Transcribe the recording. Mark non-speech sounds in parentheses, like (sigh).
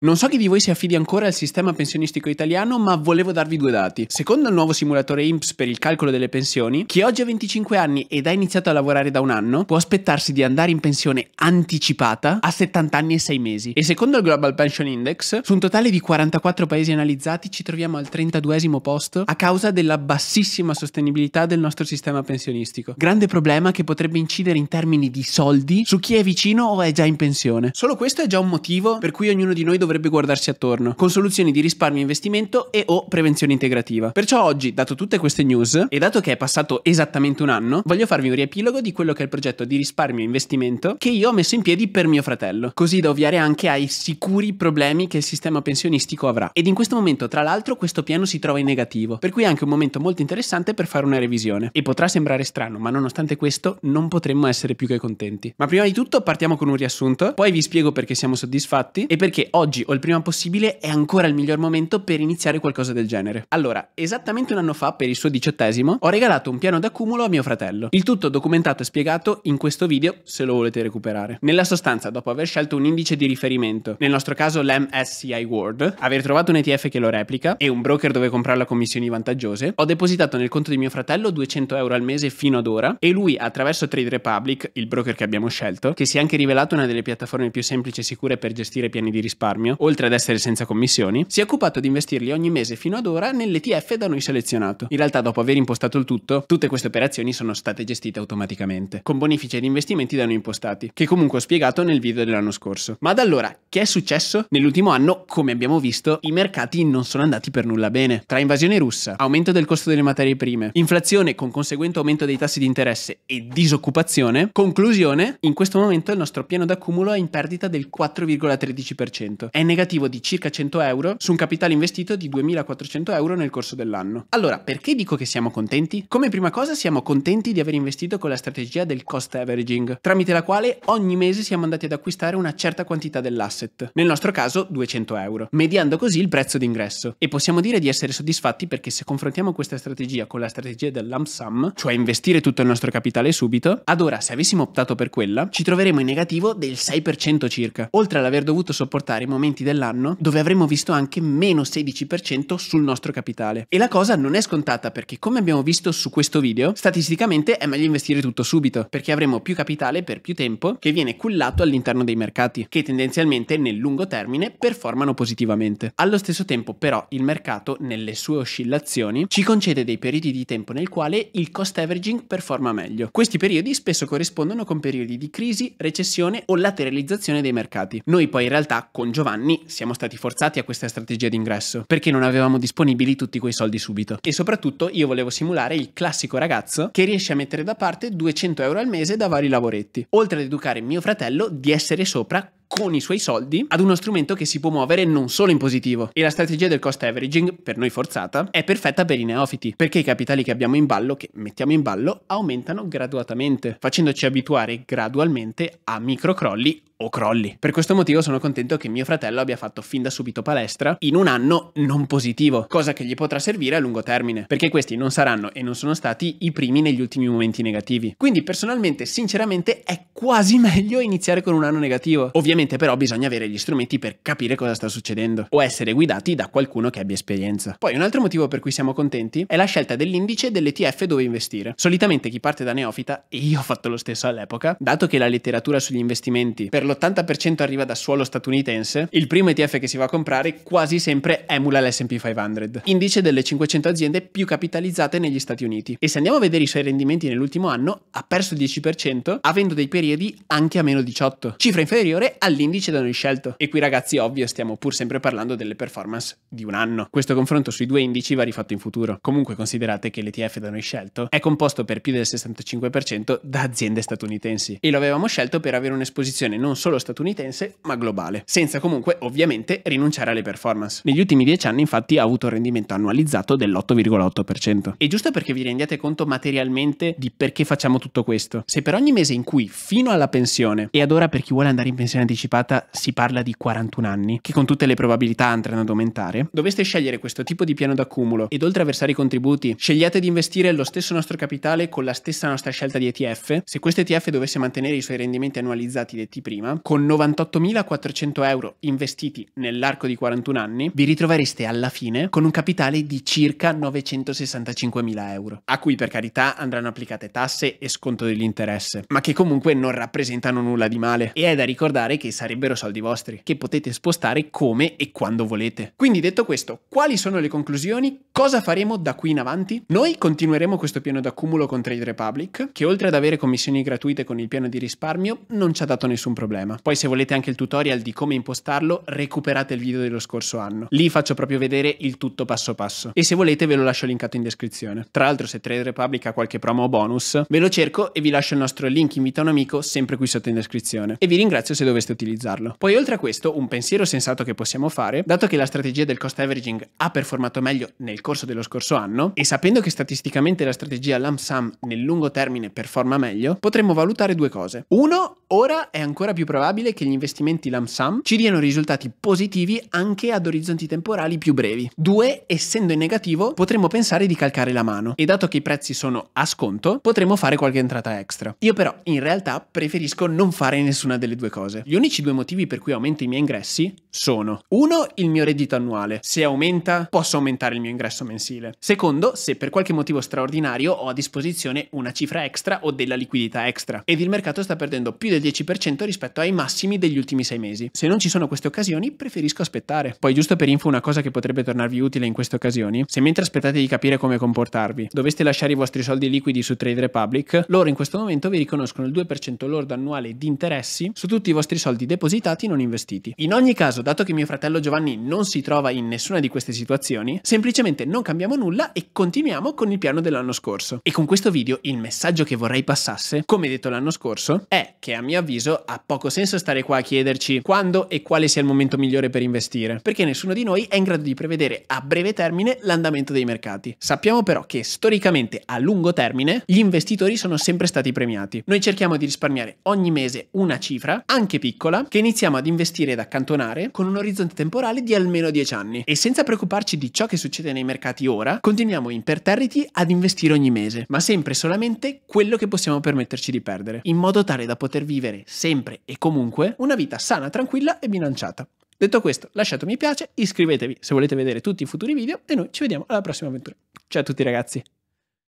Non so chi di voi si affidi ancora al sistema pensionistico italiano, ma volevo darvi due dati. Secondo il nuovo simulatore IMPS per il calcolo delle pensioni, chi oggi ha 25 anni ed ha iniziato a lavorare da un anno può aspettarsi di andare in pensione anticipata a 70 anni e 6 mesi. E secondo il Global Pension Index, su un totale di 44 paesi analizzati ci troviamo al 32 posto a causa della bassissima sostenibilità del nostro sistema pensionistico. Grande problema che potrebbe incidere in termini di soldi su chi è vicino o è già in pensione. Solo questo è già un motivo per cui ognuno di noi dovrebbe dovrebbe guardarsi attorno, con soluzioni di risparmio investimento e o prevenzione integrativa. Perciò oggi, dato tutte queste news, e dato che è passato esattamente un anno, voglio farvi un riepilogo di quello che è il progetto di risparmio investimento che io ho messo in piedi per mio fratello, così da ovviare anche ai sicuri problemi che il sistema pensionistico avrà. Ed in questo momento, tra l'altro, questo piano si trova in negativo, per cui è anche un momento molto interessante per fare una revisione. E potrà sembrare strano, ma nonostante questo non potremmo essere più che contenti. Ma prima di tutto partiamo con un riassunto, poi vi spiego perché siamo soddisfatti e perché oggi oggi o il prima possibile è ancora il miglior momento per iniziare qualcosa del genere. Allora, esattamente un anno fa, per il suo diciottesimo, ho regalato un piano d'accumulo a mio fratello. Il tutto documentato e spiegato in questo video, se lo volete recuperare. Nella sostanza, dopo aver scelto un indice di riferimento, nel nostro caso l'MSCI World, aver trovato un ETF che lo replica e un broker dove comprarlo a commissioni vantaggiose, ho depositato nel conto di mio fratello 200 euro al mese fino ad ora e lui, attraverso Trade Republic, il broker che abbiamo scelto, che si è anche rivelato una delle piattaforme più semplici e sicure per gestire piani di risparmio, risparmio, oltre ad essere senza commissioni, si è occupato di investirli ogni mese fino ad ora nell'ETF da noi selezionato. In realtà, dopo aver impostato il tutto, tutte queste operazioni sono state gestite automaticamente, con bonifici ed investimenti da noi impostati, che comunque ho spiegato nel video dell'anno scorso. Ma da allora, che è successo? Nell'ultimo anno, come abbiamo visto, i mercati non sono andati per nulla bene. Tra invasione russa, aumento del costo delle materie prime, inflazione con conseguente aumento dei tassi di interesse e disoccupazione, conclusione, in questo momento il nostro piano d'accumulo è in perdita del 4,13% è negativo di circa 100 euro su un capitale investito di 2400 euro nel corso dell'anno. Allora, perché dico che siamo contenti? Come prima cosa siamo contenti di aver investito con la strategia del cost averaging, tramite la quale ogni mese siamo andati ad acquistare una certa quantità dell'asset, nel nostro caso 200 euro, mediando così il prezzo d'ingresso. E possiamo dire di essere soddisfatti perché se confrontiamo questa strategia con la strategia del lump sum, cioè investire tutto il nostro capitale subito, ad ora se avessimo optato per quella, ci troveremo in negativo del 6% circa, oltre all'aver dovuto sopportare momenti aggiornamenti dell'anno, dove avremo visto anche meno 16% sul nostro capitale. E la cosa non è scontata perché, come abbiamo visto su questo video, statisticamente è meglio investire tutto subito, perché avremo più capitale per più tempo che viene cullato all'interno dei mercati, che tendenzialmente nel lungo termine performano positivamente. Allo stesso tempo, però, il mercato, nelle sue oscillazioni, ci concede dei periodi di tempo nel quale il cost averaging performa meglio. Questi periodi spesso corrispondono con periodi di crisi, recessione o lateralizzazione dei mercati. Noi poi in realtà con Giovanni anni siamo stati forzati a questa strategia d'ingresso perché non avevamo disponibili tutti quei soldi subito. E soprattutto io volevo simulare il classico ragazzo che riesce a mettere da parte 200 euro al mese da vari lavoretti, oltre ad educare mio fratello di essere sopra con i suoi soldi ad uno strumento che si può muovere non solo in positivo. E la strategia del cost averaging, per noi forzata, è perfetta per i neofiti, perché i capitali che abbiamo in ballo, che mettiamo in ballo, aumentano graduatamente, facendoci abituare gradualmente a microcrolli o crolli. Per questo motivo sono contento che mio fratello abbia fatto fin da subito palestra in un anno non positivo, cosa che gli potrà servire a lungo termine, perché questi non saranno e non sono stati i primi negli ultimi momenti negativi. Quindi personalmente, sinceramente, è quasi (laughs) meglio iniziare con un anno negativo. Ovviamente però bisogna avere gli strumenti per capire cosa sta succedendo o essere guidati da qualcuno che abbia esperienza. Poi un altro motivo per cui siamo contenti è la scelta dell'indice dell'ETF dove investire. Solitamente chi parte da neofita, e io ho fatto lo stesso all'epoca, dato che la letteratura sugli investimenti per l'80% arriva da suolo statunitense, il primo ETF che si va a comprare quasi sempre emula l'SP 500, indice delle 500 aziende più capitalizzate negli Stati Uniti. E se andiamo a vedere i suoi rendimenti nell'ultimo anno, ha perso il 10%, avendo dei periodi anche a meno 18, cifra inferiore all'indice da noi scelto. E qui ragazzi, ovvio, stiamo pur sempre parlando delle performance di un anno. Questo confronto sui due indici va rifatto in futuro. Comunque considerate che l'ETF da noi scelto è composto per più del 65% da aziende statunitensi e lo avevamo scelto per avere un'esposizione non solo statunitense, ma globale, senza comunque ovviamente rinunciare alle performance. Negli ultimi dieci anni infatti ha avuto un rendimento annualizzato dell'8,8%. E giusto perché vi rendiate conto materialmente di perché facciamo tutto questo, se per ogni mese in cui fino alla pensione e ad ora per chi vuole andare in pensione anticipata si parla di 41 anni, che con tutte le probabilità andranno ad aumentare, doveste scegliere questo tipo di piano d'accumulo ed oltre a versare i contributi, scegliate di investire lo stesso nostro capitale con la stessa nostra scelta di ETF, se questo ETF dovesse mantenere i suoi rendimenti annualizzati detti prima, persona, con 98.400 euro investiti nell'arco di 41 anni, vi ritrovereste alla fine con un capitale di circa 965.000 euro, a cui per carità andranno applicate tasse e sconto dell'interesse, ma che comunque non rappresentano nulla di male. E è da ricordare che sarebbero soldi vostri, che potete spostare come e quando volete. Quindi detto questo, quali sono le conclusioni? Cosa faremo da qui in avanti? Noi continueremo questo piano d'accumulo con Trade Republic, che oltre ad avere commissioni gratuite con il piano di risparmio, non ci ha dato nessun problema problema. Poi se volete anche il tutorial di come impostarlo, recuperate il video dello scorso anno. Lì faccio proprio vedere il tutto passo passo. E se volete ve lo lascio linkato in descrizione. Tra l'altro se Trade Republic ha qualche promo o bonus, ve lo cerco e vi lascio il nostro link invita un amico sempre qui sotto in descrizione. E vi ringrazio se doveste utilizzarlo. Poi oltre a questo, un pensiero sensato che possiamo fare, dato che la strategia del cost averaging ha performato meglio nel corso dello scorso anno, e sapendo che statisticamente la strategia lump sum nel lungo termine performa meglio, potremmo valutare due cose. Uno, ora è ancora più probabile che gli investimenti LAMSAM ci diano risultati positivi anche ad orizzonti temporali più brevi. 2. Essendo in negativo, potremmo pensare di calcare la mano e dato che i prezzi sono a sconto, potremmo fare qualche entrata extra. Io però in realtà preferisco non fare nessuna delle due cose. Gli unici due motivi per cui aumento i miei ingressi sono 1. il mio reddito annuale. Se aumenta, posso aumentare il mio ingresso mensile. Secondo, se per qualche motivo straordinario ho a disposizione una cifra extra o della liquidità extra ed il mercato sta perdendo più del 10% rispetto rispetto ai massimi degli ultimi sei mesi. Se non ci sono queste occasioni, preferisco aspettare. Poi giusto per info una cosa che potrebbe tornarvi utile in queste occasioni, se mentre aspettate di capire come comportarvi, doveste lasciare i vostri soldi liquidi su Trade Republic, loro in questo momento vi riconoscono il 2% lordo annuale di interessi su tutti i vostri soldi depositati non investiti. In ogni caso, dato che mio fratello Giovanni non si trova in nessuna di queste situazioni, semplicemente non cambiamo nulla e continuiamo con il piano dell'anno scorso. E con questo video il messaggio che vorrei passasse, come detto l'anno scorso, è che a mio avviso ha poco poco senso stare qua a chiederci quando e quale sia il momento migliore per investire, perché nessuno di noi è in grado di prevedere a breve termine l'andamento dei mercati. Sappiamo però che storicamente a lungo termine gli investitori sono sempre stati premiati. Noi cerchiamo di risparmiare ogni mese una cifra, anche piccola, che iniziamo ad investire ed accantonare con un orizzonte temporale di almeno 10 anni e senza preoccuparci di ciò che succede nei mercati ora, continuiamo imperterriti ad investire ogni mese, ma sempre solamente quello che possiamo permetterci di perdere, in modo tale da poter vivere sempre e comunque una vita sana, tranquilla e bilanciata. Detto questo, lasciate un mi piace, iscrivetevi se volete vedere tutti i futuri video e noi ci vediamo alla prossima avventura. Ciao a tutti ragazzi!